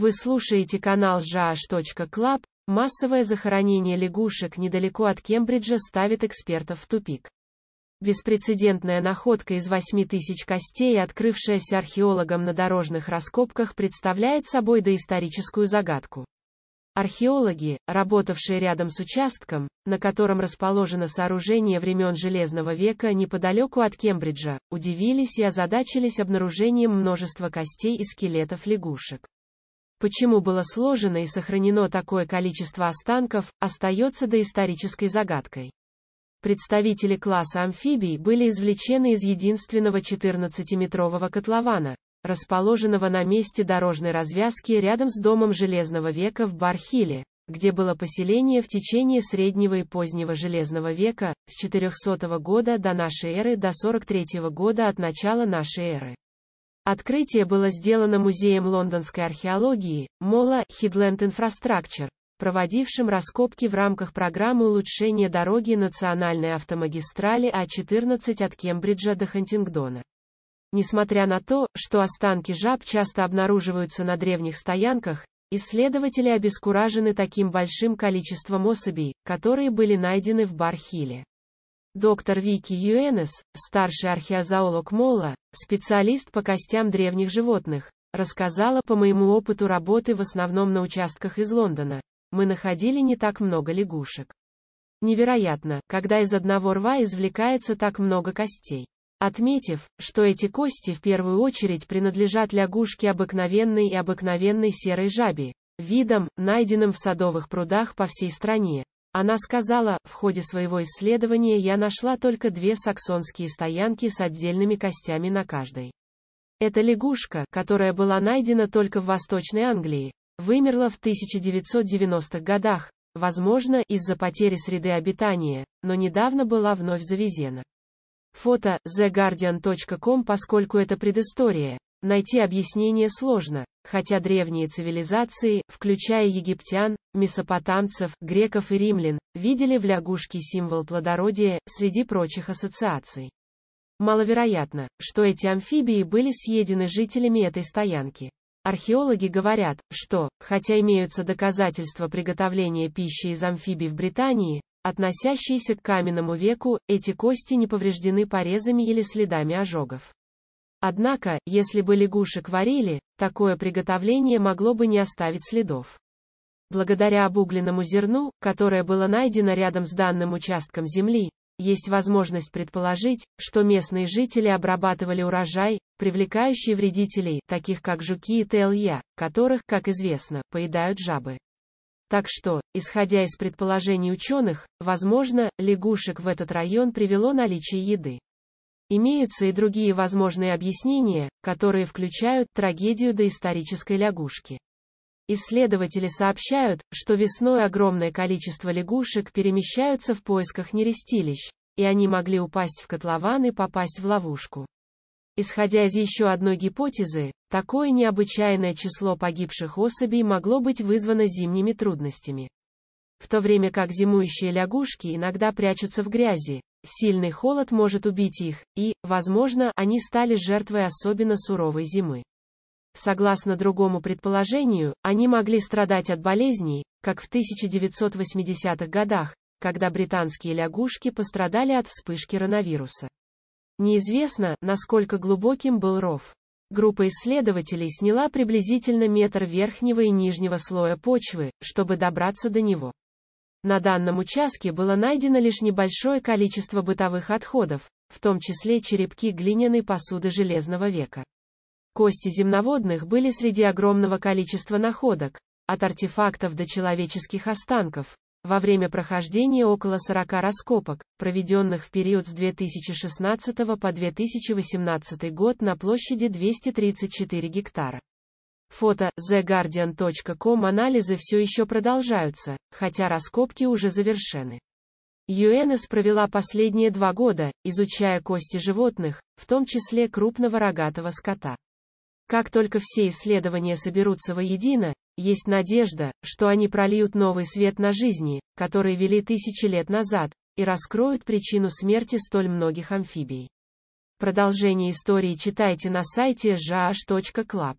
Вы слушаете канал jaash.club. Массовое захоронение лягушек недалеко от Кембриджа ставит экспертов в тупик. Беспрецедентная находка из 8 тысяч костей, открывшаяся археологам на дорожных раскопках, представляет собой доисторическую загадку. Археологи, работавшие рядом с участком, на котором расположено сооружение времен Железного века неподалеку от Кембриджа, удивились и озадачились обнаружением множества костей и скелетов лягушек почему было сложено и сохранено такое количество останков, остается доисторической загадкой. Представители класса амфибий были извлечены из единственного 14-метрового котлована, расположенного на месте дорожной развязки рядом с домом Железного века в Бархиле, где было поселение в течение среднего и позднего Железного века, с 400 года до нашей эры до 43 года от начала нашей эры. Открытие было сделано Музеем лондонской археологии, Мола, Хидленд Инфраструктур, проводившим раскопки в рамках программы улучшения дороги национальной автомагистрали А14 от Кембриджа до Хантингдона. Несмотря на то, что останки жаб часто обнаруживаются на древних стоянках, исследователи обескуражены таким большим количеством особей, которые были найдены в Бархиле. Доктор Вики Юэнес, старший археозоолог Мола, специалист по костям древних животных, рассказала по моему опыту работы в основном на участках из Лондона. Мы находили не так много лягушек. Невероятно, когда из одного рва извлекается так много костей. Отметив, что эти кости в первую очередь принадлежат лягушке обыкновенной и обыкновенной серой жабе, видом, найденным в садовых прудах по всей стране, она сказала, в ходе своего исследования я нашла только две саксонские стоянки с отдельными костями на каждой. Эта лягушка, которая была найдена только в Восточной Англии, вымерла в 1990-х годах, возможно, из-за потери среды обитания, но недавно была вновь завезена. Фото, theguardian.com Поскольку это предыстория, Найти объяснение сложно, хотя древние цивилизации, включая египтян, месопотамцев, греков и римлян, видели в лягушке символ плодородия, среди прочих ассоциаций. Маловероятно, что эти амфибии были съедены жителями этой стоянки. Археологи говорят, что, хотя имеются доказательства приготовления пищи из амфибий в Британии, относящиеся к каменному веку, эти кости не повреждены порезами или следами ожогов. Однако, если бы лягушек варили, такое приготовление могло бы не оставить следов. Благодаря обугленному зерну, которое было найдено рядом с данным участком земли, есть возможность предположить, что местные жители обрабатывали урожай, привлекающий вредителей, таких как жуки и ТЛЯ, которых, как известно, поедают жабы. Так что, исходя из предположений ученых, возможно, лягушек в этот район привело наличие еды. Имеются и другие возможные объяснения, которые включают трагедию доисторической лягушки. Исследователи сообщают, что весной огромное количество лягушек перемещаются в поисках нерестилищ, и они могли упасть в котлован и попасть в ловушку. Исходя из еще одной гипотезы, такое необычайное число погибших особей могло быть вызвано зимними трудностями. В то время как зимующие лягушки иногда прячутся в грязи, Сильный холод может убить их, и, возможно, они стали жертвой особенно суровой зимы. Согласно другому предположению, они могли страдать от болезней, как в 1980-х годах, когда британские лягушки пострадали от вспышки коронавируса. Неизвестно, насколько глубоким был ров. Группа исследователей сняла приблизительно метр верхнего и нижнего слоя почвы, чтобы добраться до него. На данном участке было найдено лишь небольшое количество бытовых отходов, в том числе черепки глиняной посуды Железного века. Кости земноводных были среди огромного количества находок, от артефактов до человеческих останков, во время прохождения около 40 раскопок, проведенных в период с 2016 по 2018 год на площади 234 гектара. Фото theguardian.com анализы все еще продолжаются, хотя раскопки уже завершены. ЮЭНС провела последние два года, изучая кости животных, в том числе крупного рогатого скота. Как только все исследования соберутся воедино, есть надежда, что они прольют новый свет на жизни, которые вели тысячи лет назад, и раскроют причину смерти столь многих амфибий. Продолжение истории читайте на сайте jh.club.